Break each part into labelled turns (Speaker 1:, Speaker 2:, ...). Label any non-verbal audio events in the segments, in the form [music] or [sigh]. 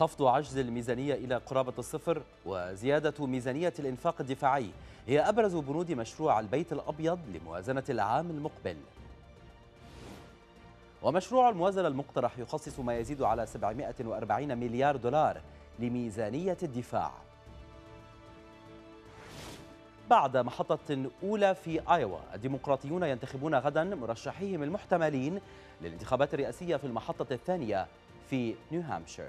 Speaker 1: خفض عجز الميزانية إلى قرابة الصفر وزيادة ميزانية الإنفاق الدفاعي هي أبرز بنود مشروع البيت الأبيض لموازنة العام المقبل ومشروع الموازنة المقترح يخصص ما يزيد على 740 مليار دولار لميزانية الدفاع بعد محطة أولى في آيوا الديمقراطيون ينتخبون غدا مرشحيهم المحتملين للانتخابات الرئاسية في المحطة الثانية في نيو هامشير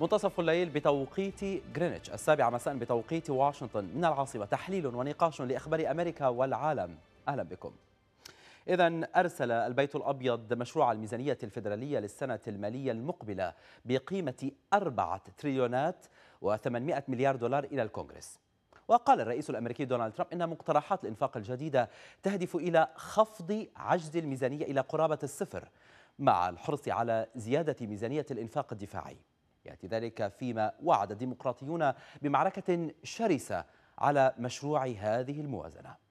Speaker 1: منتصف الليل بتوقيت غرينتش السابعة مساء بتوقيت واشنطن من العاصمة تحليل ونقاش لأخبار أمريكا والعالم أهلا بكم إذا أرسل البيت الأبيض مشروع الميزانية الفيدرالية للسنة المالية المقبلة بقيمة أربعة تريليونات و800 مليار دولار إلى الكونغرس وقال الرئيس الأمريكي دونالد ترامب إن مقترحات الإنفاق الجديدة تهدف إلى خفض عجز الميزانية إلى قرابة الصفر مع الحرص على زيادة ميزانية الإنفاق الدفاعي يأتي ذلك فيما وعد الديمقراطيون بمعركة شرسة
Speaker 2: على مشروع هذه الموازنة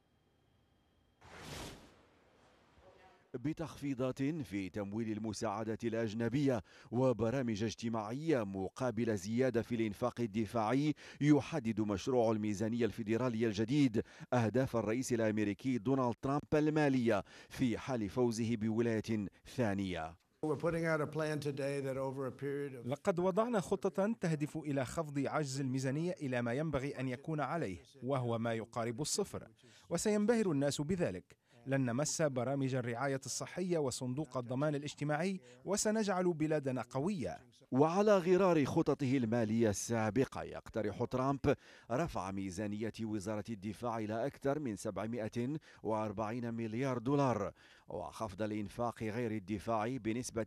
Speaker 2: بتخفيضات في تمويل المساعدة الأجنبية وبرامج اجتماعية مقابل زيادة في الإنفاق الدفاعي يحدد مشروع الميزانية الفيدرالية الجديد أهداف الرئيس الأمريكي دونالد ترامب المالية في حال فوزه بولاية ثانية
Speaker 3: لقد وضعنا خطة تهدف إلى خفض عجز الميزانية إلى ما ينبغي أن يكون عليه وهو ما يقارب الصفر وسينبهر الناس بذلك لن نمس برامج الرعاية الصحية وصندوق الضمان الاجتماعي وسنجعل بلادنا قوية
Speaker 2: وعلى غرار خططه المالية السابقة يقترح ترامب رفع ميزانية وزارة الدفاع إلى أكثر من 740 مليار دولار وخفض الإنفاق غير الدفاعي بنسبة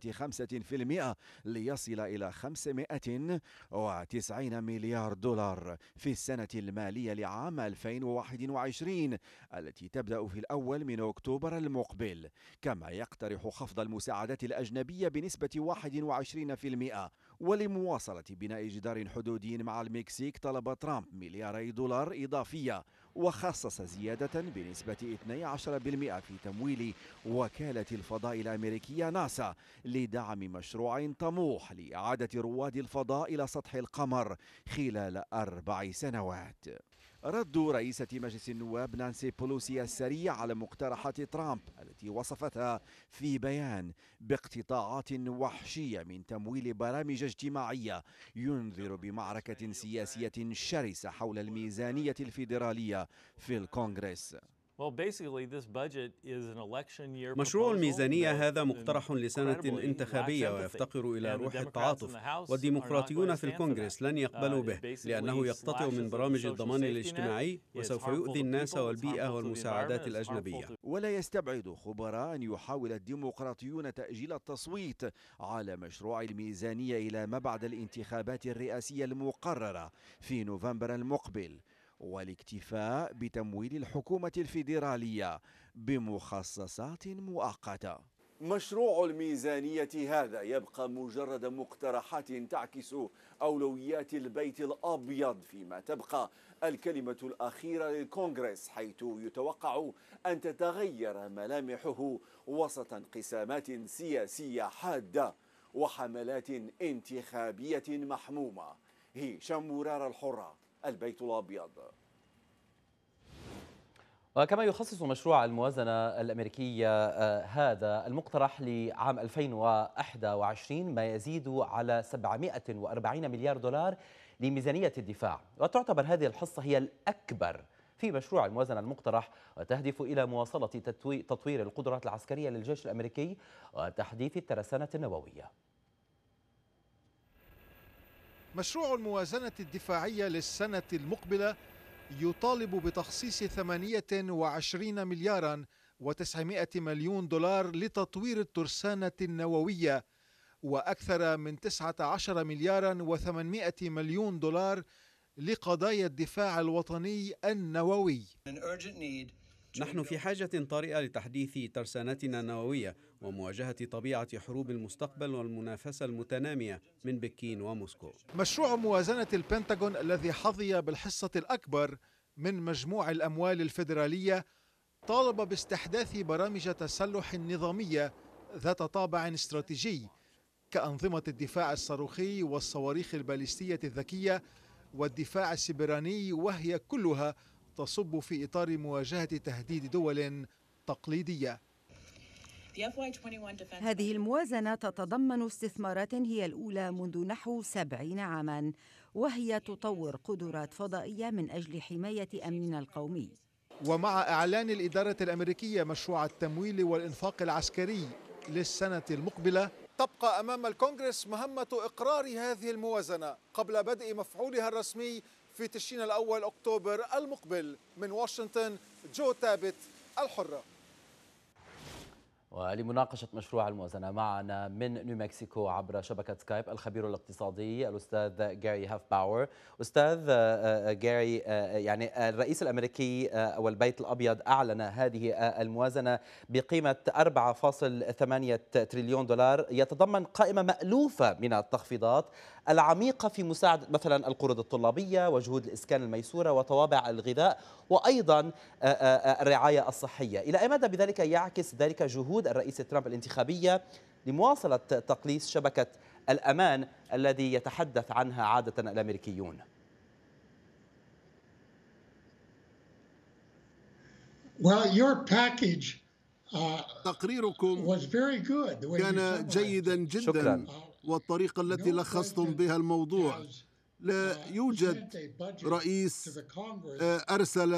Speaker 2: 5% ليصل إلى 590 مليار دولار في السنة المالية لعام 2021 التي تبدأ في الأول من أكتوبر المقبل كما يقترح خفض المساعدات الأجنبية بنسبة 21% ولمواصلة بناء جدار حدودي مع المكسيك طلب ترامب ملياري دولار إضافية وخصص زيادة بنسبة 12% في تمويل وكالة الفضاء الأمريكية ناسا لدعم مشروع طموح لإعادة رواد الفضاء إلى سطح القمر خلال أربع سنوات رد رئيسة مجلس النواب نانسي بولوسي السريع على مقترحات ترامب التي وصفتها في بيان باقتطاعات وحشية من تمويل برامج اجتماعية ينذر بمعركة سياسية شرسة حول الميزانية الفيدرالية في الكونغرس
Speaker 4: مشروع الميزانية هذا مقترح لسنة انتخابية ويفتقر إلى روح التعاطف والديمقراطيون
Speaker 2: في الكونغرس لن يقبلوا uh, به لأنه يقتطع من برامج الضمان الاجتماعي وسوف يؤذي الناس والبيئة والمساعدات الأجنبية ولا يستبعد خبراء أن يحاول الديمقراطيون تأجيل التصويت على مشروع الميزانية إلى ما بعد الانتخابات الرئاسية المقررة في نوفمبر المقبل والاكتفاء بتمويل الحكومة الفيدرالية بمخصصات مؤقتة مشروع الميزانية هذا يبقى مجرد مقترحات تعكس أولويات البيت الأبيض فيما تبقى الكلمة الأخيرة للكونغرس حيث يتوقع أن تتغير ملامحه وسط انقسامات سياسية حادة وحملات انتخابية محمومة هشام شمورار الحرة البيت الأبيض
Speaker 1: وكما يخصص مشروع الموازنة الأمريكية آه، هذا المقترح لعام 2021 ما يزيد على 740 مليار دولار لميزانية الدفاع وتعتبر هذه الحصة هي الأكبر في مشروع الموازنة المقترح وتهدف إلى مواصلة تطوير القدرات العسكرية للجيش الأمريكي وتحديث الترسانة النووية
Speaker 3: مشروع الموازنة الدفاعية للسنة المقبلة يطالب بتخصيص 28 مليارا و900 مليون دولار لتطوير الترسانة النووية وأكثر من 19 مليارا و800 مليون دولار لقضايا الدفاع الوطني النووي.
Speaker 2: An urgent need نحن في حاجة طارئة لتحديث ترسانتنا النووية ومواجهة طبيعة حروب المستقبل والمنافسة المتنامية من بكين وموسكو
Speaker 3: مشروع موازنة البنتاغون الذي حظي بالحصة الأكبر من مجموع الأموال الفيدرالية طالب باستحداث برامج تسلح نظامية ذات طابع استراتيجي كأنظمة الدفاع الصاروخي والصواريخ الباليستية الذكية والدفاع السبراني وهي كلها تصب في إطار مواجهة تهديد دول تقليدية
Speaker 5: هذه الموازنة تتضمن استثمارات هي الأولى منذ نحو سبعين عاما وهي تطور قدرات فضائية من أجل
Speaker 3: حماية أمننا القومي ومع إعلان الإدارة الأمريكية مشروع التمويل والإنفاق العسكري للسنة المقبلة تبقى أمام الكونغرس مهمة إقرار هذه الموازنة قبل بدء مفعولها الرسمي في تشرين الأول أكتوبر المقبل من واشنطن جو تابت الحرة
Speaker 1: ولمناقشة مشروع الموازنة معنا من مكسيكو عبر شبكة سكايب الخبير الاقتصادي الأستاذ جاري هاف باور أستاذ آه، آه، جاري آه، يعني الرئيس الأمريكي والبيت الأبيض أعلن هذه الموازنة بقيمة 4.8 تريليون دولار يتضمن قائمة مألوفة من التخفيضات العميقة في مساعدة مثلا القروض الطلابية وجهود الإسكان الميسورة وطوابع الغذاء وأيضا الرعاية الصحية إلى أي مدى بذلك يعكس ذلك جهود الرئيس ترامب الانتخابية لمواصلة تقليص شبكة الأمان الذي يتحدث عنها عادة الأمريكيون
Speaker 6: Well, your package uh, تقريركم كان جيدا جدا شكرا. والطريقة التي لخصتم بها الموضوع لا uh, يوجد رئيس uh, أرسل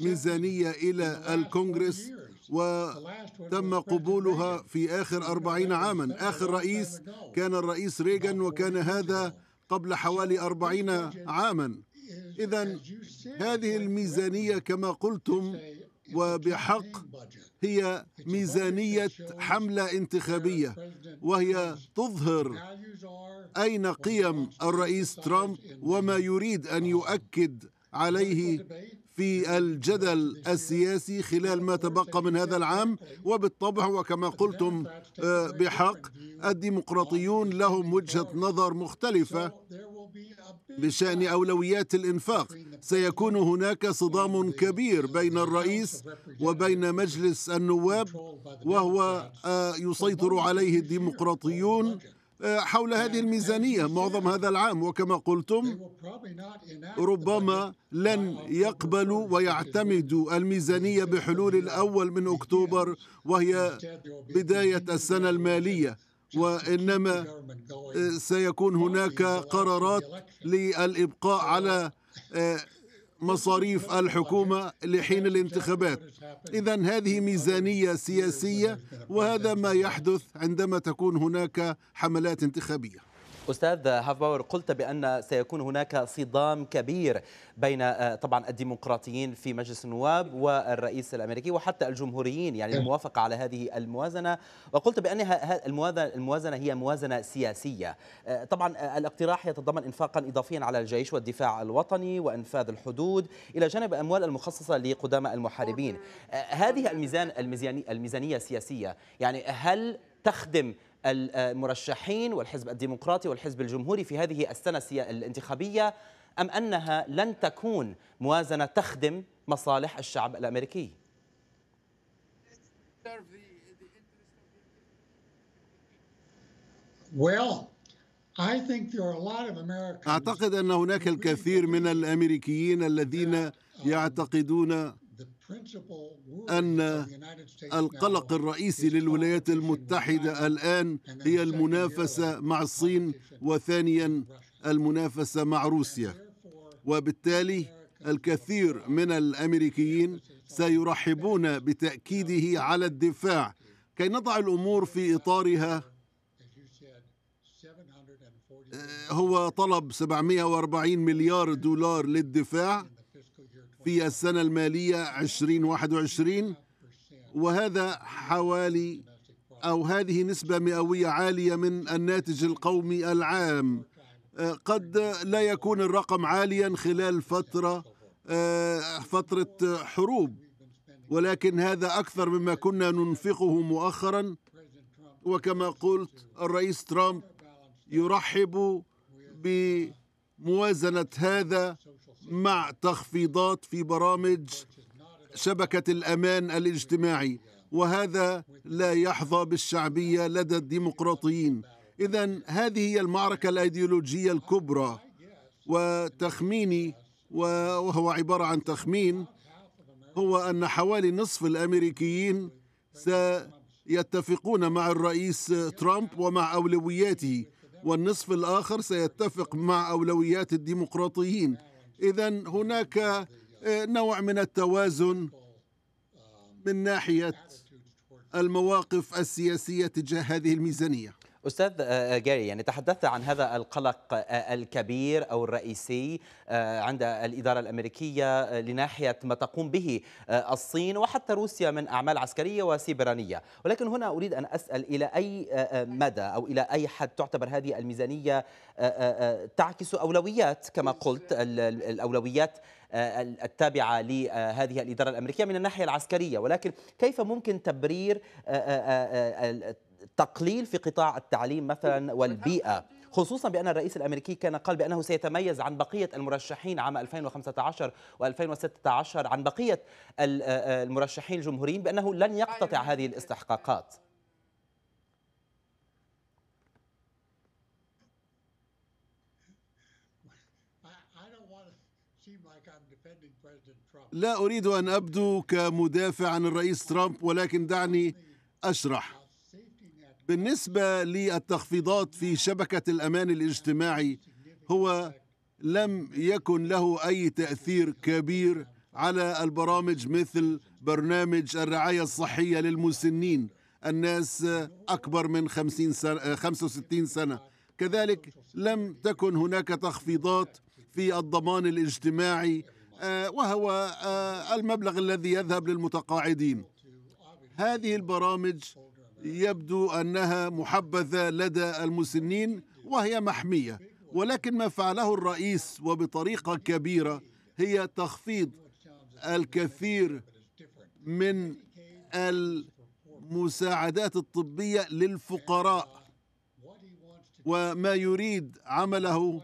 Speaker 6: ميزانية إلى الكونغرس وتم قبولها في آخر أربعين عاما آخر رئيس كان الرئيس ريغان وكان هذا قبل حوالي أربعين عاما إذا هذه الميزانية كما قلتم وبحق هي ميزانية حملة انتخابية وهي تظهر أين قيم الرئيس ترامب وما يريد أن يؤكد عليه في الجدل السياسي خلال ما تبقى من هذا العام وبالطبع وكما قلتم آه، بحق الديمقراطيون لهم وجهة نظر مختلفة بشأن أولويات الإنفاق سيكون هناك صدام كبير بين الرئيس وبين مجلس النواب وهو آه، يسيطر عليه الديمقراطيون حول هذه الميزانية معظم هذا العام وكما قلتم ربما لن يقبلوا ويعتمدوا الميزانية بحلول الأول من أكتوبر وهي بداية السنة المالية وإنما آه، سيكون هناك قرارات للإبقاء على آه، مصاريف الحكومة لحين الانتخابات إذا هذه ميزانية سياسية وهذا ما يحدث عندما تكون هناك حملات انتخابية أستاذ
Speaker 1: هاف باور قلت بأن سيكون هناك صدام كبير بين آه، طبعا الديمقراطيين في مجلس النواب والرئيس الأمريكي وحتى الجمهوريين يعني إيه. الموافقة على هذه الموازنة وقلت بأن الموازنة هي موازنة سياسية آه، طبعا آه، الاقتراح يتضمن إنفاقا إضافيا على الجيش والدفاع الوطني وإنفاذ الحدود إلى جانب اموال المخصصة لقدامى المحاربين هذه الميزان الميزانية السياسية يعني هل تخدم المرشحين والحزب الديمقراطي والحزب الجمهوري في هذه السنة الانتخابية أم أنها لن تكون موازنة تخدم مصالح الشعب الأمريكي؟
Speaker 6: أعتقد أن هناك الكثير من الأمريكيين الذين يعتقدون ان القلق الرئيسي للولايات المتحده الان هي المنافسه مع الصين وثانيا المنافسه مع روسيا وبالتالي الكثير من الامريكيين سيرحبون بتاكيده على الدفاع كي نضع الامور في اطارها آه، هو طلب 740 مليار دولار للدفاع في السنة المالية 2021 وهذا حوالي أو هذه نسبة مئوية عالية من الناتج القومي العام آه، قد لا يكون الرقم عاليا خلال فترة آه، فترة حروب ولكن هذا أكثر مما كنا ننفقه مؤخرا وكما قلت الرئيس ترامب يرحب ب موازنة هذا مع تخفيضات في برامج شبكة الأمان الاجتماعي وهذا لا يحظى بالشعبية لدى الديمقراطيين إذا هذه هي المعركة الأيديولوجية الكبرى وتخميني وهو عبارة عن تخمين هو أن حوالي نصف الأمريكيين سيتفقون مع الرئيس ترامب ومع أولوياته والنصف الآخر سيتفق مع أولويات الديمقراطيين إذا هناك آه، نوع من التوازن من ناحية المواقف السياسية تجاه هذه الميزانية
Speaker 1: استاذ آه، آه، جاري يعني تحدثت عن هذا القلق آه، الكبير او الرئيسي عند الاداره الامريكيه لناحيه ما تقوم به الصين وحتى روسيا من اعمال عسكريه وسيبرانيه ولكن هنا اريد ان اسال الى اي مدى او الى اي حد تعتبر هذه الميزانيه تعكس اولويات كما قلت الاولويات التابعة لهذه الإدارة الأمريكية من الناحية العسكرية ولكن كيف ممكن تبرير تقليل في قطاع التعليم مثلا [laughs] والبيئة خصوصا بأن الرئيس الأمريكي كان قال بأنه سيتميز عن بقية المرشحين عام 2015 و2016 عن بقية آه، آه، المرشحين الجمهوريين بأنه لن يقتطع أيوة. هذه الاستحقاقات
Speaker 6: لا أريد أن أبدو كمدافع عن الرئيس ترامب ولكن دعني أشرح بالنسبة للتخفيضات في شبكة الأمان الاجتماعي هو لم يكن له أي تأثير كبير على البرامج مثل برنامج الرعاية الصحية للمسنين الناس أكبر من 50 سنة 65 سنة كذلك لم تكن هناك تخفيضات في الضمان الاجتماعي آه، وهو آه، المبلغ الذي يذهب للمتقاعدين هذه البرامج يبدو أنها محبذة لدى المسنين وهي محمية ولكن ما فعله الرئيس وبطريقة كبيرة هي تخفيض الكثير من المساعدات الطبية للفقراء وما يريد عمله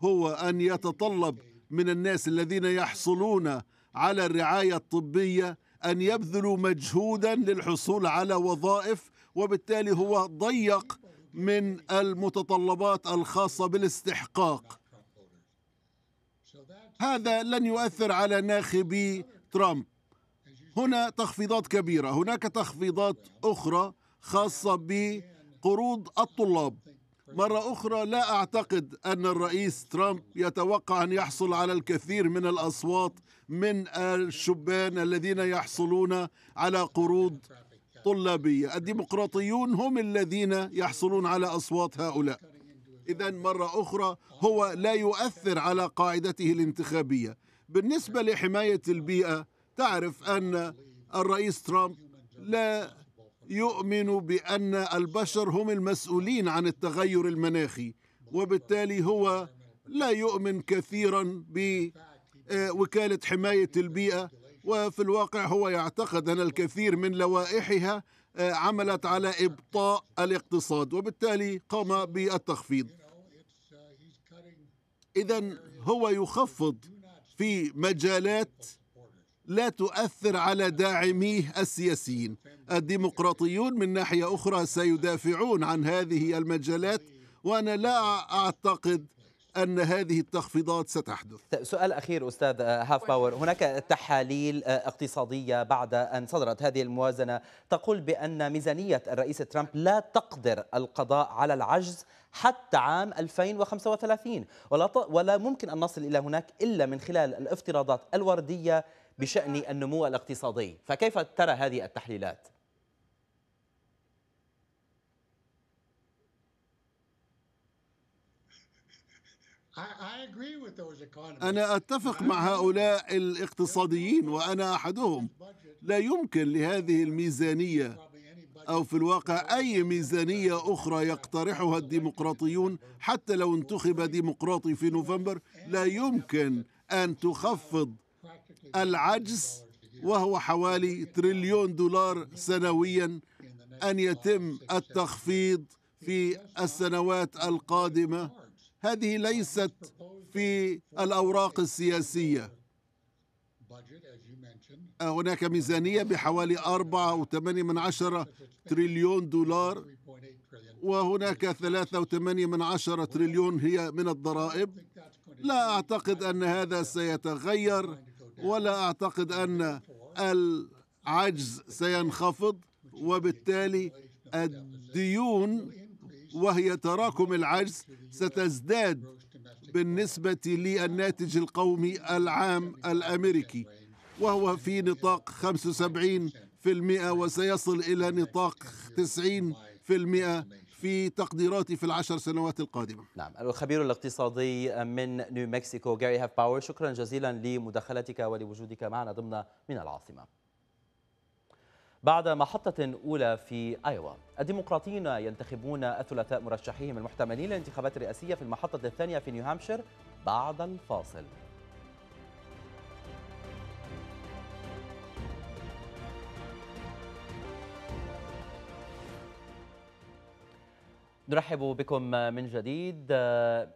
Speaker 6: هو أن يتطلب من الناس الذين يحصلون على الرعاية الطبية أن يبذلوا مجهودا للحصول على وظائف وبالتالي هو ضيق من المتطلبات الخاصة بالاستحقاق هذا لن يؤثر على ناخبي ترامب هنا تخفيضات كبيرة هناك تخفيضات أخرى خاصة بقروض الطلاب مرة أخرى لا أعتقد أن الرئيس ترامب يتوقع أن يحصل على الكثير من الأصوات من الشبان الذين يحصلون على قروض طلابية الديمقراطيون هم الذين يحصلون على أصوات هؤلاء إذا مرة أخرى هو لا يؤثر على قاعدته الانتخابية بالنسبة لحماية البيئة تعرف أن الرئيس ترامب لا يؤمن بأن البشر هم المسؤولين عن التغير المناخي وبالتالي هو لا يؤمن كثيرا بوكالة آه، حماية البيئة وفي الواقع هو يعتقد أن الكثير من لوائحها آه، عملت على إبطاء الاقتصاد وبالتالي قام بالتخفيض إذا هو يخفض في مجالات لا تؤثر على داعميه السياسيين الديمقراطيون من ناحية أخرى سيدافعون عن هذه المجالات وأنا لا أعتقد أن هذه التخفيضات ستحدث
Speaker 1: طيب، سؤال أخير أستاذ آه، هاف باور هناك تحاليل آه، اقتصادية بعد أن صدرت هذه الموازنة تقول بأن ميزانية الرئيس ترامب لا تقدر القضاء على العجز حتى عام 2035 ولا, ولا ممكن أن نصل إلى هناك إلا من خلال الافتراضات الوردية بشأن النمو الاقتصادي فكيف ترى هذه التحليلات؟
Speaker 4: أنا
Speaker 6: أتفق مع هؤلاء الاقتصاديين وأنا أحدهم لا يمكن لهذه الميزانية أو في الواقع أي ميزانية أخرى يقترحها الديمقراطيون حتى لو انتخب ديمقراطي في نوفمبر لا يمكن أن تخفض العجز وهو حوالي تريليون دولار سنويا أن يتم التخفيض في السنوات القادمة هذه ليست في الأوراق السياسية هناك ميزانية بحوالي أربعة أو ثمانية من عشرة تريليون دولار وهناك ثلاثة وثمانية من عشرة تريليون هي من الضرائب لا أعتقد أن هذا سيتغير ولا اعتقد ان العجز سينخفض وبالتالي الديون وهي تراكم العجز ستزداد بالنسبه للناتج القومي العام الامريكي وهو في نطاق 75% وسيصل الى نطاق 90% في تقديراتي في العشر سنوات القادمة نعم الخبير
Speaker 1: الاقتصادي من نيو مكسيكو جاري هاف باور شكرا جزيلا لمداخلتك ولوجودك معنا ضمن من العاصمة بعد محطة أولى في أيوا الديمقراطيين ينتخبون الثلاثاء مرشحيهم المحتملين للانتخابات الرئاسية في المحطة الثانية في نيو هامشير بعد الفاصل نرحب بكم من جديد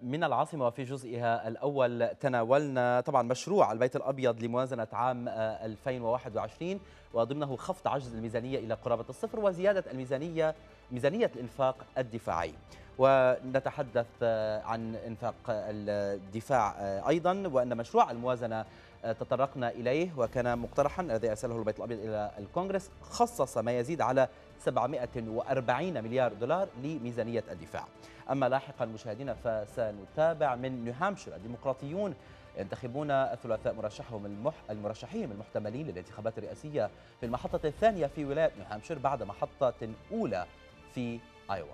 Speaker 1: من العاصمة وفي جزئها الأول تناولنا طبعا مشروع البيت الأبيض لموازنة عام 2021 آه، وضمنه خفض عجز الميزانية إلى قرابة الصفر وزيادة الميزانية ميزانية الإنفاق الدفاعي ونتحدث آه، عن إنفاق الدفاع آه، أيضا وأن مشروع الموازنة تطرقنا إليه وكان مقترحا الذي أرسله البيت الأبيض إلى الكونغرس خصص ما يزيد على 740 مليار دولار لميزانية الدفاع أما لاحقا مشاهدينا فسنتابع من نيوهامشير الديمقراطيون ينتخبون الثلاثاء مرشحهم المح... المرشحين المحتملين للانتخابات الرئاسية في المحطة الثانية في ولاية نيوهامشير بعد محطة أولى في أيوا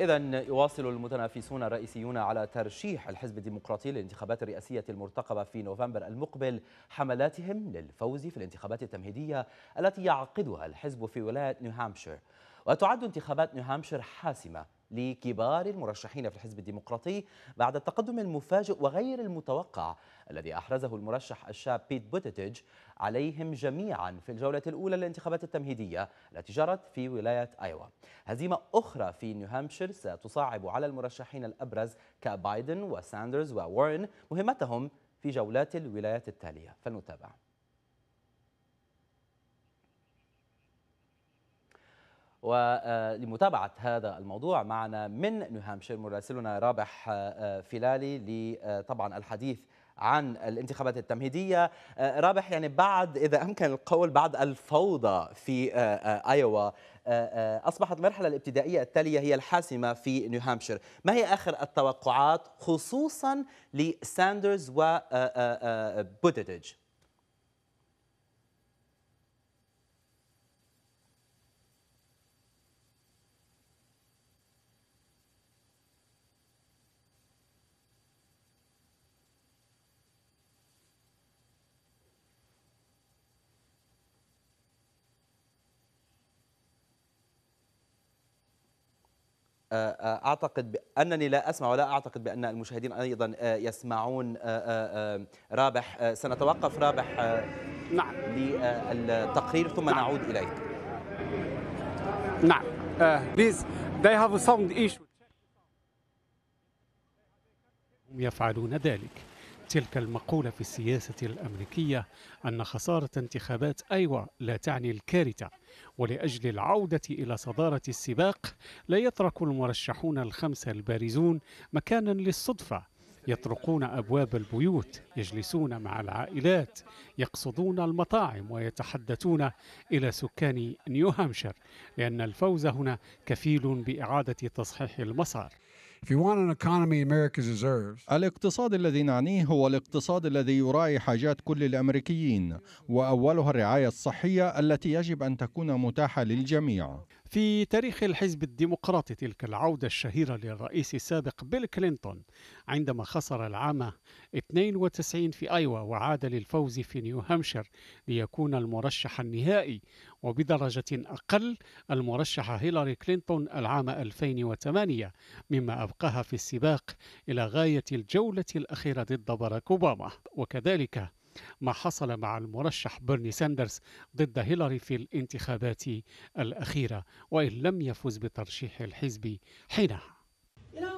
Speaker 1: إذا يواصل المتنافسون الرئيسيون على ترشيح الحزب الديمقراطي للانتخابات الرئاسية المرتقبة في نوفمبر المقبل حملاتهم للفوز في الانتخابات التمهيدية التي يعقدها الحزب في ولاية نيوهامشير وتعد انتخابات نيوهامشير حاسمة لكبار المرشحين في الحزب الديمقراطي بعد التقدم المفاجئ وغير المتوقع الذي أحرزه المرشح الشاب بيت بوتيتيج عليهم جميعا في الجولة الأولى للانتخابات التمهيدية التي جرت في ولاية أيوا هزيمة أخرى في نيوهامشير ستصعب على المرشحين الأبرز كبايدن وساندرز ووارن مهمتهم في جولات الولايات التالية فلنتابع ولمتابعة هذا الموضوع معنا من نيوهامشير مراسلنا رابح آه، آه، فلالي لطبعا آه، الحديث عن الانتخابات التمهيدية آه، رابح يعني بعد إذا أمكن القول بعد الفوضى في آه، آه، آيوا أصبحت المرحلة الابتدائية التالية هي الحاسمة في نيوهامشير ما هي آخر التوقعات خصوصا لساندرز وبوتيتج؟ آه، آه، أعتقد أنني لا أسمع ولا أعتقد بأن المشاهدين أيضا آه، يسمعون رابح سنتوقف رابح نعم للتقرير ثم نعم. نعود
Speaker 4: إليك نعم they have sound issue. هم يفعلون ذلك تلك المقولة في السياسة الأمريكية أن خسارة انتخابات أيوة لا تعني الكارثة ولاجل العوده الى صداره السباق لا يترك المرشحون الخمسه البارزون مكانا للصدفه يطرقون ابواب البيوت يجلسون مع العائلات يقصدون المطاعم ويتحدثون الى سكان نيو لان الفوز هنا كفيل باعاده تصحيح المسار الاقتصاد الذي نعنيه هو الاقتصاد
Speaker 2: الذي يراعي حاجات كل الامريكيين واولها الرعايه الصحيه التي يجب
Speaker 4: ان تكون متاحه للجميع. في تاريخ الحزب الديمقراطي تلك العودة الشهيرة للرئيس السابق بيل كلينتون عندما خسر العام 92 في أيوا وعاد للفوز في نيو هامشير ليكون المرشح النهائي وبدرجة أقل المرشحة هيلاري كلينتون العام 2008 مما أبقاها في السباق إلى غاية الجولة الأخيرة ضد باراك أوباما وكذلك ما حصل مع المرشح بيرني ساندرز ضد هيلاري في الانتخابات الأخيرة وإن لم يفز بترشيح الحزب حينها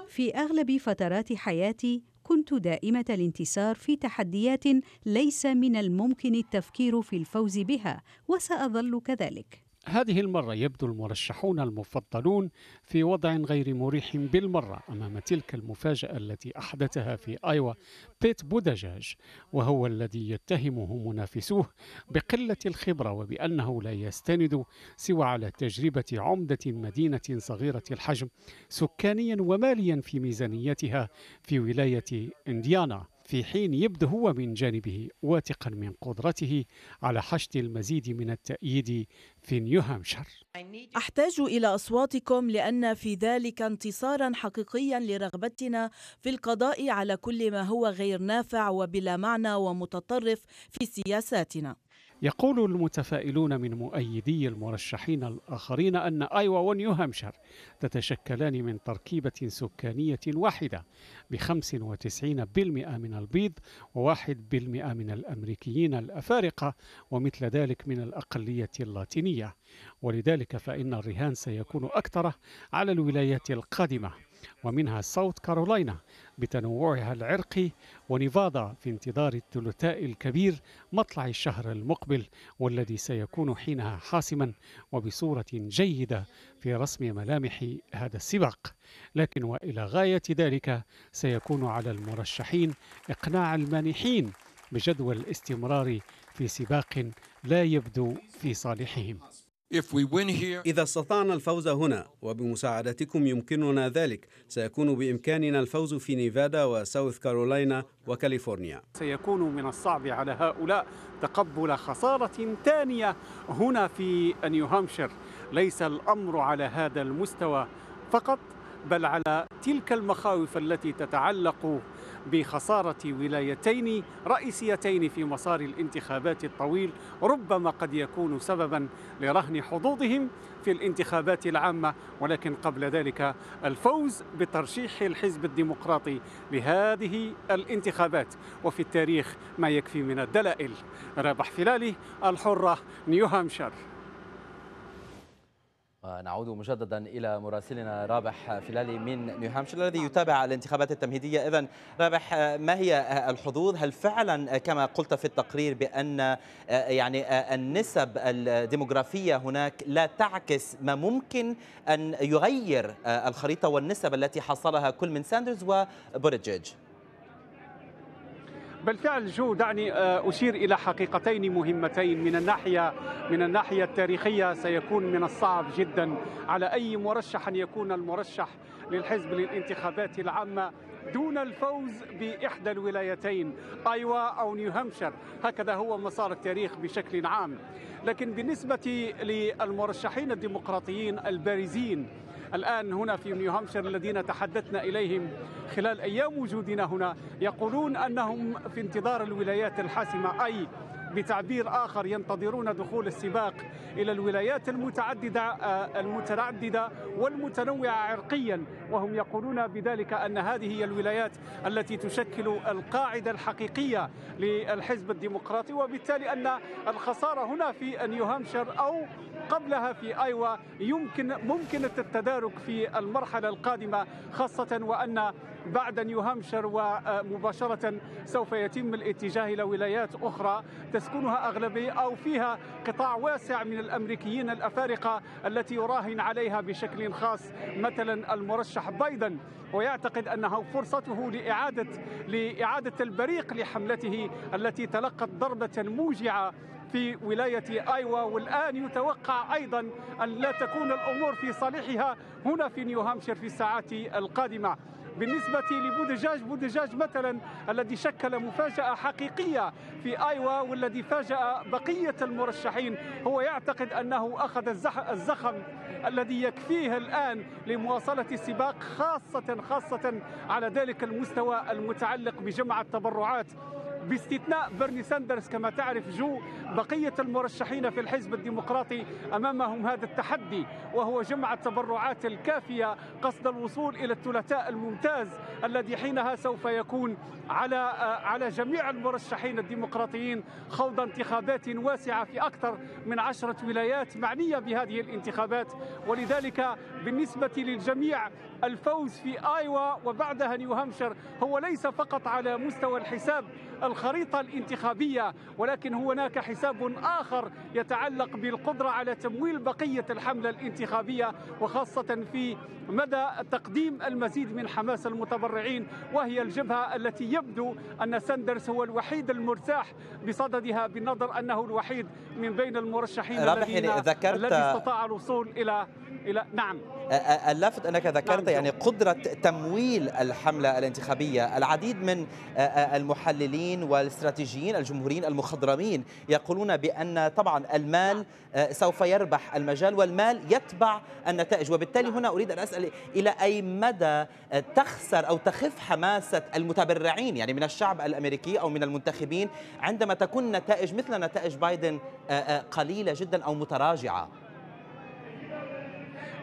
Speaker 5: في أغلب فترات حياتي كنت دائمة الانتصار في تحديات ليس من الممكن التفكير في الفوز بها وسأظل كذلك
Speaker 4: هذه المرة يبدو المرشحون المفضلون في وضع غير مريح بالمرة أمام تلك المفاجأة التي أحدثها في أيوا بيت بودجاج وهو الذي يتهمه منافسوه بقلة الخبرة وبأنه لا يستند سوى على تجربة عمدة مدينة صغيرة الحجم سكانيا وماليا في ميزانيتها في ولاية إنديانا في حين يبدو هو من جانبه واثقا من قدرته على حشد المزيد من التأييد في نيوهامشر
Speaker 5: أحتاج إلى أصواتكم لأن في ذلك انتصارا حقيقيا لرغبتنا في القضاء على كل ما هو غير نافع وبلا معنى ومتطرف في سياساتنا
Speaker 4: يقول المتفائلون من مؤيدي المرشحين الآخرين أن أيوا ونيو هامشر تتشكلان من تركيبة سكانية واحدة ب 95% من البيض و1% من الأمريكيين الأفارقة ومثل ذلك من الأقلية اللاتينية ولذلك فإن الرهان سيكون أكثر على الولايات القادمة ومنها ساوث كارولينا بتنوعها العرقي ونيفادا في انتظار الثلثاء الكبير مطلع الشهر المقبل والذي سيكون حينها حاسما وبصورة جيدة في رسم ملامح هذا السباق لكن وإلى غاية ذلك سيكون على المرشحين إقناع المانحين بجدوى الاستمرار في سباق لا يبدو في صالحهم
Speaker 2: إذا استطعنا الفوز هنا وبمساعدتكم يمكننا ذلك سيكون بإمكاننا الفوز في نيفادا وساوث كارولاينا وكاليفورنيا
Speaker 4: سيكون من الصعب على هؤلاء تقبل خسارة ثانية هنا في نيوهامشير ليس الأمر على هذا المستوى فقط بل على تلك المخاوف التي تتعلق بخسارة ولايتين رئيسيتين في مسار الانتخابات الطويل ربما قد يكون سببا لرهن حظوظهم في الانتخابات العامة ولكن قبل ذلك الفوز بترشيح الحزب الديمقراطي لهذه الانتخابات وفي التاريخ ما يكفي من الدلائل رابح فلالي الحرة نيو هامشير ونعود مجددا إلى مراسلنا رابح فلالي
Speaker 1: من نيوهامشير الذي يتابع الانتخابات التمهيدية إذا رابح ما هي الحظوظ هل فعلا كما قلت في التقرير بأن يعني النسب الديموغرافية هناك لا تعكس ما ممكن أن يغير الخريطة والنسب التي حصلها كل من ساندرز وبوريتجيج
Speaker 4: بالفعل جو دعني آه، أشير إلى حقيقتين مهمتين من الناحية من الناحية التاريخية سيكون من الصعب جدا على أي مرشح أن يكون المرشح للحزب للانتخابات العامة دون الفوز بإحدى الولايتين أيوا أو نيو هامشير هكذا هو مسار التاريخ بشكل عام لكن بالنسبة للمرشحين الديمقراطيين البارزين الآن هنا في نيو هامشير الذين تحدثنا إليهم خلال أيام وجودنا هنا يقولون أنهم في انتظار الولايات الحاسمة أي بتعبير آخر ينتظرون دخول السباق إلى الولايات المتعددة آه، المتعددة والمتنوعة عرقيا وهم يقولون بذلك أن هذه هي الولايات التي تشكل القاعدة الحقيقية للحزب الديمقراطي وبالتالي أن الخسارة هنا في نيوهامشر أو قبلها في أيوا يمكن ممكن التدارك في المرحلة القادمة خاصة وأن بعد نيو هامشر ومباشرة سوف يتم الاتجاه إلى ولايات أخرى تسكنها أغلبية أو فيها قطاع واسع من الأمريكيين الأفارقة التي يراهن عليها بشكل خاص مثلا المرشح بايدن ويعتقد أنها فرصته لإعادة لإعادة البريق لحملته التي تلقت ضربة موجعة في ولاية آيوا والآن يتوقع أيضا أن لا تكون الأمور في صالحها هنا في نيوهامشير في الساعات القادمة بالنسبة لبودجاج بودجاج مثلا الذي شكل مفاجأة حقيقية في آيوا والذي فاجأ بقية المرشحين هو يعتقد أنه أخذ الزخم الذي يكفيه الآن لمواصلة السباق خاصة خاصة على ذلك المستوى المتعلق بجمع التبرعات باستثناء بيرني ساندرز كما تعرف جو بقية المرشحين في الحزب الديمقراطي أمامهم هذا التحدي وهو جمع التبرعات الكافية قصد الوصول إلى الثلاثاء الممتاز الذي حينها سوف يكون على آه، على جميع المرشحين الديمقراطيين خوض انتخابات واسعة في أكثر من عشرة ولايات معنية بهذه الانتخابات ولذلك بالنسبة للجميع الفوز في آيوا وبعدها نيو هامشر هو ليس فقط على مستوى الحساب الخريطة الانتخابية ولكن هناك حساب آخر يتعلق بالقدرة على تمويل بقية الحملة الانتخابية وخاصة في مدى تقديم المزيد من حماس المتبرعين وهي الجبهة التي يبدو أن ساندرز هو الوحيد المرتاح بصددها بالنظر أنه الوحيد من بين المرشحين يعني الذين الذي استطاع الوصول إلى إلى نعم
Speaker 1: اللافت انك ذكرت نعم، يعني قدره تمويل الحمله الانتخابيه، العديد من المحللين والاستراتيجيين الجمهوريين المخضرمين يقولون بان طبعا المال سوف يربح المجال والمال يتبع النتائج، وبالتالي هنا اريد ان اسال الى اي مدى تخسر او تخف حماسه المتبرعين يعني من الشعب الامريكي او من المنتخبين عندما تكون نتائج مثل نتائج بايدن قليله جدا او متراجعه؟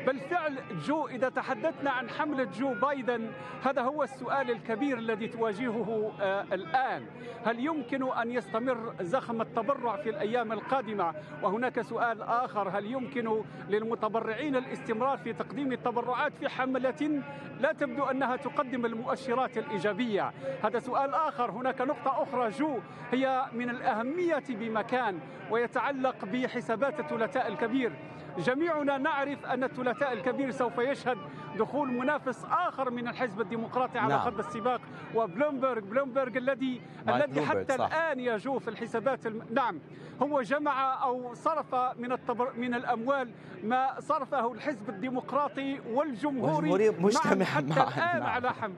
Speaker 4: بالفعل جو إذا تحدثنا عن حملة جو بايدن هذا هو السؤال الكبير الذي تواجهه آه، الآن هل يمكن أن يستمر زخم التبرع في الأيام القادمة وهناك سؤال آخر هل يمكن للمتبرعين الاستمرار في تقديم التبرعات في حملة لا تبدو أنها تقدم المؤشرات الإيجابية هذا سؤال آخر هناك نقطة أخرى جو هي من الأهمية بمكان ويتعلق بحسابات الثلاثاء الكبير جميعنا نعرف أن الثلاثاء الكبير سوف يشهد دخول منافس آخر من الحزب الديمقراطي على نعم. خط السباق وبلومبرغ بلومبرغ الذي الذي حتى صح. الآن يجو في الحسابات الم... نعم هو جمع أو صرف من التبر... من الأموال ما صرفه الحزب الديمقراطي والجمهوري, مجتمع حتى معا الآن معا. نعم. على حمل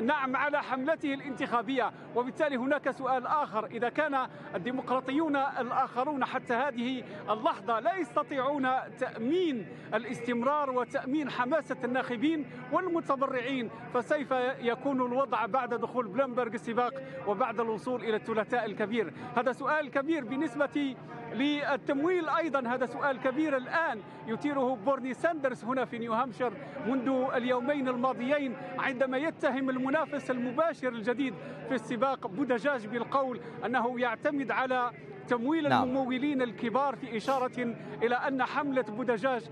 Speaker 4: نعم على حملته الانتخابية وبالتالي هناك سؤال آخر إذا كان الديمقراطيون الآخرون حتى هذه اللحظة لا يستطيعون تأمين الاستمرار وتأمين حماسة الناخبين والمتبرعين فسوف يكون الوضع بعد دخول بلومبرغ السباق وبعد الوصول إلى الثلاثاء الكبير هذا سؤال كبير بالنسبة للتمويل أيضا هذا سؤال كبير الآن يثيره بورني ساندرز هنا في نيو هامشير منذ اليومين الماضيين عندما يتهم المنافس المباشر الجديد في السباق بودجاج بالقول أنه يعتمد على تمويل نعم. الممولين الكبار في إشارة إلى أن حملة بودجاج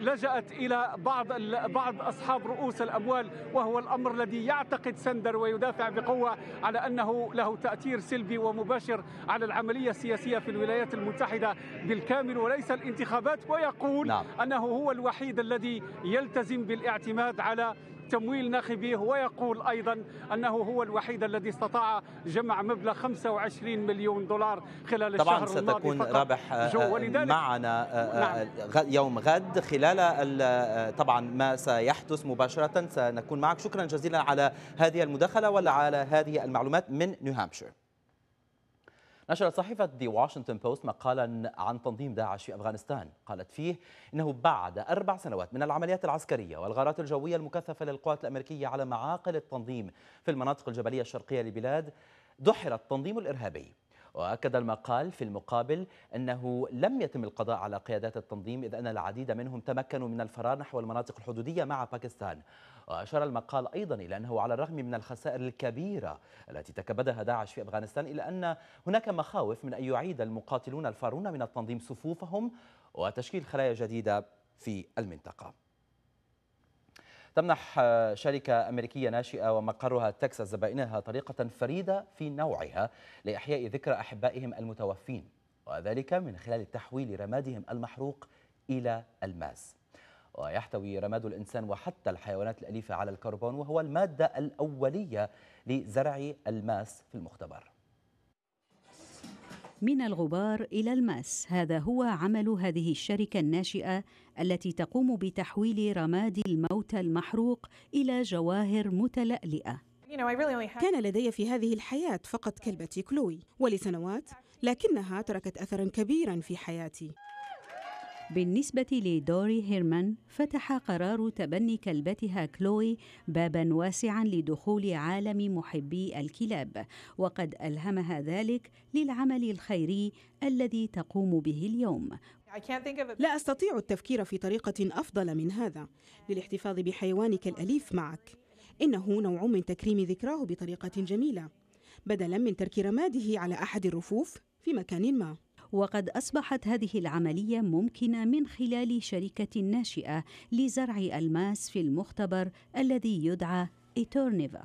Speaker 4: لجأت إلى بعض بعض أصحاب رؤوس الأموال وهو الأمر الذي يعتقد سندر ويدافع بقوة على أنه له تأثير سلبي ومباشر على العملية السياسية في الولايات المتحدة بالكامل وليس الانتخابات ويقول نعم. أنه هو الوحيد الذي يلتزم بالاعتماد على تمويل ناخبيه ويقول أيضا أنه هو الوحيد الذي استطاع جمع مبلغ 25 مليون دولار خلال الشهر الماضي ستكون رابح آه،
Speaker 1: معنا آه، آه، نعم. يوم غد خلال طبعا ما سيحدث مباشرة سنكون معك شكرا جزيلا على هذه المداخلة ولا على هذه المعلومات من نيو هامشير نشرت صحيفة دي واشنطن بوست مقالا عن تنظيم داعش في أفغانستان قالت فيه إنه بعد أربع سنوات من العمليات العسكرية والغارات الجوية المكثفة للقوات الأمريكية على معاقل التنظيم في المناطق الجبلية الشرقية للبلاد دحر التنظيم الإرهابي وأكد المقال في المقابل أنه لم يتم القضاء على قيادات التنظيم إذ أن العديد منهم تمكنوا من الفرار نحو المناطق الحدودية مع باكستان وأشار المقال أيضا إلى أنه على الرغم من الخسائر الكبيرة التي تكبدها داعش في أفغانستان إلى أن هناك مخاوف من أن يعيد المقاتلون الفارون من التنظيم صفوفهم وتشكيل خلايا جديدة في المنطقة تمنح شركة أمريكية ناشئة ومقرها تكساس زبائنها طريقة فريدة في نوعها لإحياء ذكرى أحبائهم المتوفين وذلك من خلال تحويل رمادهم المحروق إلى الماس ويحتوي رماد الإنسان وحتى الحيوانات الأليفة على الكربون وهو المادة الأولية لزرع الماس في المختبر
Speaker 5: من الغبار إلى الماس هذا هو عمل هذه الشركة الناشئة التي تقوم بتحويل رماد الموت المحروق إلى جواهر متلألئة كان لدي في هذه الحياة فقط كلبتي كلوي ولسنوات لكنها تركت أثرا كبيرا في حياتي بالنسبة لدوري هيرمان فتح قرار تبني كلبتها كلوي بابا واسعا لدخول عالم محبي الكلاب وقد ألهمها ذلك للعمل الخيري الذي تقوم به اليوم لا أستطيع التفكير في طريقة أفضل من هذا للاحتفاظ بحيوانك الأليف معك إنه نوع من تكريم ذكراه بطريقة جميلة بدلا من ترك رماده على أحد الرفوف في مكان ما وقد أصبحت هذه العملية ممكنة من خلال شركة ناشئة لزرع ألماس في المختبر الذي يدعى إيتورنيفا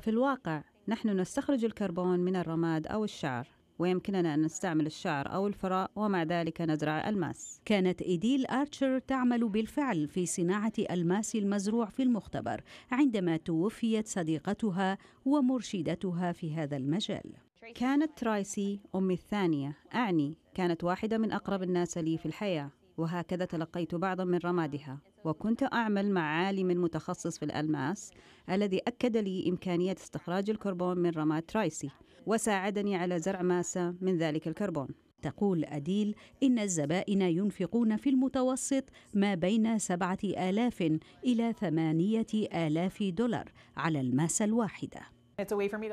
Speaker 5: في الواقع نحن نستخرج الكربون من الرماد أو الشعر ويمكننا أن نستعمل الشعر أو الفراء ومع ذلك نزرع ألماس كانت إيديل آرشر تعمل بالفعل في صناعة ألماس المزروع في المختبر عندما توفيت صديقتها ومرشدتها في هذا المجال كانت ترايسي أمي الثانية أعني كانت واحدة من أقرب الناس لي في الحياة وهكذا تلقيت بعضا من رمادها وكنت أعمل مع عالم متخصص في الألماس الذي أكد لي إمكانية استخراج الكربون من رماد ترايسي وساعدني على زرع ماسة من ذلك الكربون تقول أديل إن الزبائن ينفقون في المتوسط ما بين سبعة آلاف إلى ثمانية آلاف دولار على الماسة الواحدة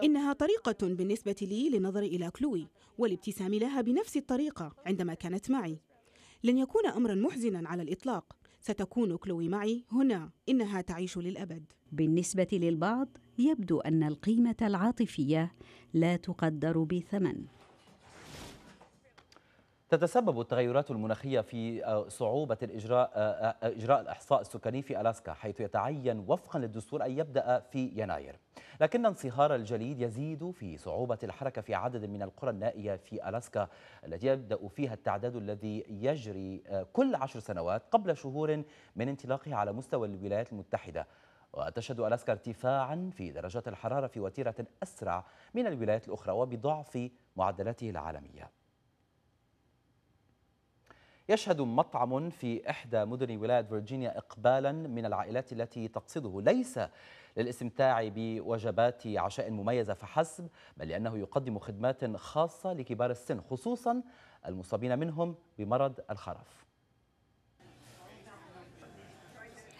Speaker 5: إنها طريقة بالنسبة لي للنظر إلى كلوي والابتسام لها بنفس الطريقة عندما كانت معي لن يكون أمرا محزنا على الإطلاق ستكون كلوي معي هنا إنها تعيش للأبد بالنسبة للبعض يبدو أن القيمة العاطفية لا تقدر بثمن
Speaker 1: تتسبب التغيرات المناخية في آه، صعوبة الإجراء آه، آه، إجراء الإحصاء السكاني في ألاسكا حيث يتعين وفقا للدستور أن يبدأ في يناير لكن انصهار الجليد يزيد في صعوبة الحركة في عدد من القرى النائية في ألاسكا التي يبدأ فيها التعداد الذي يجري كل عشر سنوات قبل شهور من انطلاقه على مستوى الولايات المتحدة وتشهد ألاسكا ارتفاعا في درجات الحرارة في وتيرة أسرع من الولايات الأخرى وبضعف معدلاته العالمية يشهد مطعم في إحدى مدن ولاية فرجينيا إقبالا من العائلات التي تقصده ليس للاستمتاع بوجبات عشاء مميزة فحسب بل لأنه يقدم خدمات خاصة لكبار السن خصوصا المصابين منهم بمرض الخرف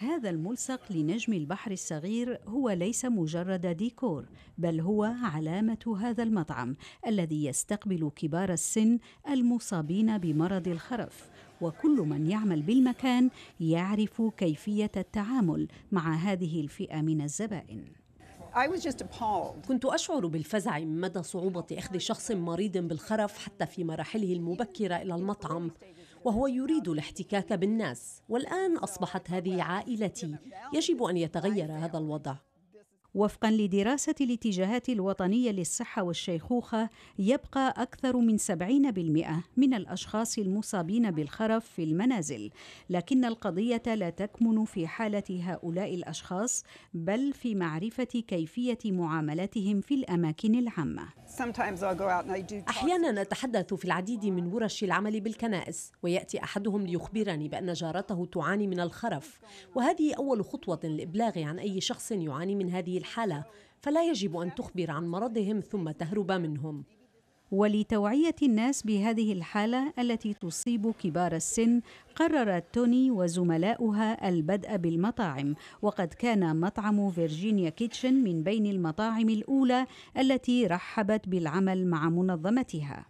Speaker 5: هذا الملصق لنجم البحر الصغير هو ليس مجرد ديكور بل هو علامة هذا المطعم الذي يستقبل كبار السن المصابين بمرض الخرف وكل من يعمل بالمكان يعرف كيفية التعامل مع هذه الفئة من الزبائن كنت أشعر بالفزع مدى صعوبة أخذ شخص مريض بالخرف حتى في مراحله المبكرة إلى المطعم وهو يريد الاحتكاك بالناس والآن أصبحت هذه عائلتي يجب أن يتغير هذا الوضع وفقا لدراسة الاتجاهات الوطنية للصحة والشيخوخة يبقى أكثر من 70% من الأشخاص المصابين بالخرف في المنازل لكن القضية لا تكمن في حالة هؤلاء الأشخاص بل في معرفة كيفية معاملتهم في الأماكن العامة أحيانا أتحدث في العديد من ورش العمل بالكنائس ويأتي أحدهم ليخبرني بأن جارته تعاني من الخرف وهذه أول خطوة للإبلاغ عن أي شخص يعاني من هذه الحالة الحالة فلا يجب أن تخبر عن مرضهم ثم تهرب منهم ولتوعية الناس بهذه الحالة التي تصيب كبار السن قررت توني وزملاؤها البدء بالمطاعم وقد كان مطعم فيرجينيا كيتشن من بين المطاعم الأولى التي رحبت بالعمل مع منظمتها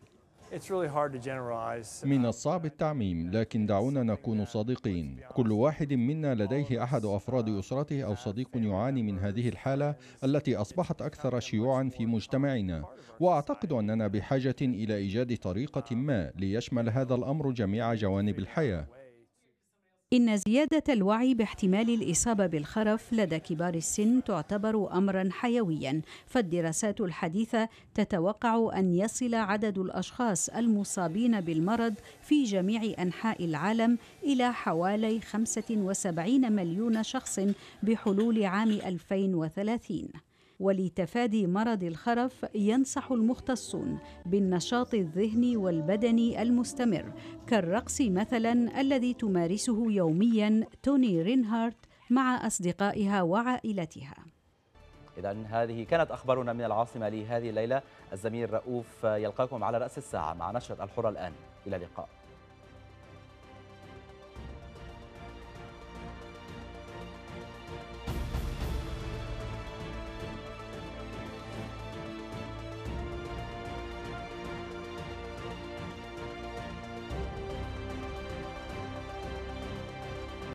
Speaker 5: Uh,
Speaker 2: من الصعب التعميم لكن دعونا نكون صادقين كل واحد منا لديه احد افراد اسرته او صديق يعاني من هذه الحاله التي اصبحت اكثر شيوعا في مجتمعنا واعتقد اننا بحاجه الى ايجاد طريقه ما ليشمل هذا الامر جميع جوانب
Speaker 3: الحياه
Speaker 5: إن زيادة الوعي باحتمال الإصابة بالخرف لدى كبار السن تعتبر أمرا حيويا، فالدراسات الحديثة تتوقع أن يصل عدد الأشخاص المصابين بالمرض في جميع أنحاء العالم إلى حوالي 75 مليون شخص بحلول عام 2030. ولتفادي مرض الخرف ينصح المختصون بالنشاط الذهني والبدني المستمر كالرقص مثلا الذي تمارسه يوميا توني رينهارت مع أصدقائها وعائلتها
Speaker 1: إذا هذه كانت أخبارنا من العاصمة لهذه الليلة الزميل رؤوف يلقاكم على رأس الساعة مع نشرة الحرة الآن إلى اللقاء